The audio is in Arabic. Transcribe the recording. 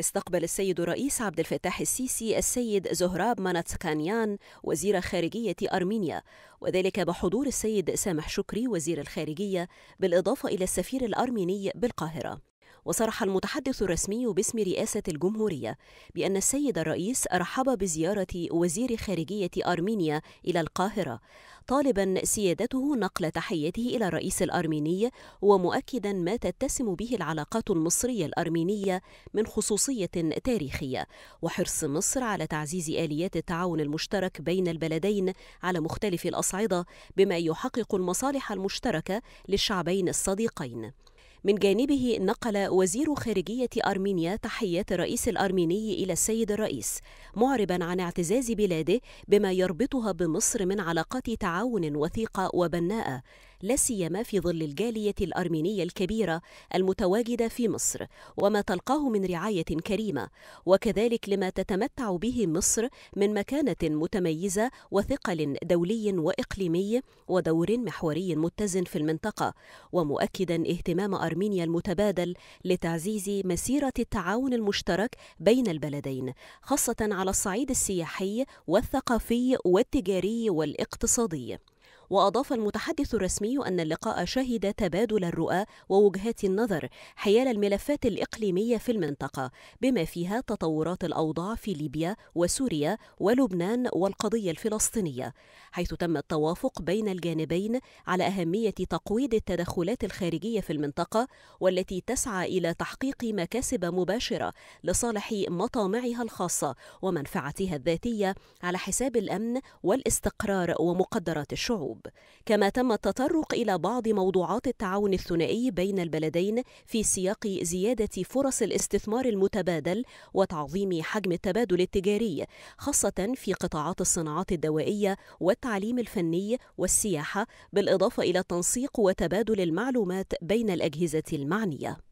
استقبل السيد الرئيس عبد الفتاح السيسي السيد زهراب ماناتسكانيان وزير خارجية أرمينيا وذلك بحضور السيد سامح شكري وزير الخارجية بالإضافة إلى السفير الأرميني بالقاهرة وصرح المتحدث الرسمي باسم رئاسة الجمهورية بأن السيد الرئيس رحب بزيارة وزير خارجية أرمينيا إلى القاهرة طالبا سيادته نقل تحيته إلى الرئيس الأرميني ومؤكدا ما تتسم به العلاقات المصرية الأرمينية من خصوصية تاريخية وحرص مصر على تعزيز آليات التعاون المشترك بين البلدين على مختلف الأصعدة بما يحقق المصالح المشتركة للشعبين الصديقين من جانبه نقل وزير خارجية أرمينيا تحيات الرئيس الأرميني إلى السيد الرئيس معربا عن اعتزاز بلاده بما يربطها بمصر من علاقات تعاون وثيقة وبناءة لا سيما في ظل الجالية الأرمينية الكبيرة المتواجدة في مصر وما تلقاه من رعاية كريمة وكذلك لما تتمتع به مصر من مكانة متميزة وثقل دولي وإقليمي ودور محوري متزن في المنطقة ومؤكدا اهتمام أرمينيا المتبادل لتعزيز مسيرة التعاون المشترك بين البلدين خاصة على الصعيد السياحي والثقافي والتجاري والاقتصادي وأضاف المتحدث الرسمي أن اللقاء شهد تبادل الرؤى ووجهات النظر حيال الملفات الإقليمية في المنطقة بما فيها تطورات الأوضاع في ليبيا وسوريا ولبنان والقضية الفلسطينية حيث تم التوافق بين الجانبين على أهمية تقويض التدخلات الخارجية في المنطقة والتي تسعى إلى تحقيق مكاسب مباشرة لصالح مطامعها الخاصة ومنفعتها الذاتية على حساب الأمن والاستقرار ومقدرات الشعوب الحروب كما تم التطرق إلى بعض موضوعات التعاون الثنائي بين البلدين في سياق زيادة فرص الاستثمار المتبادل وتعظيم حجم التبادل التجاري خاصة في قطاعات الصناعات الدوائية والتعليم الفني والسياحة بالإضافة إلى تنسيق وتبادل المعلومات بين الأجهزة المعنية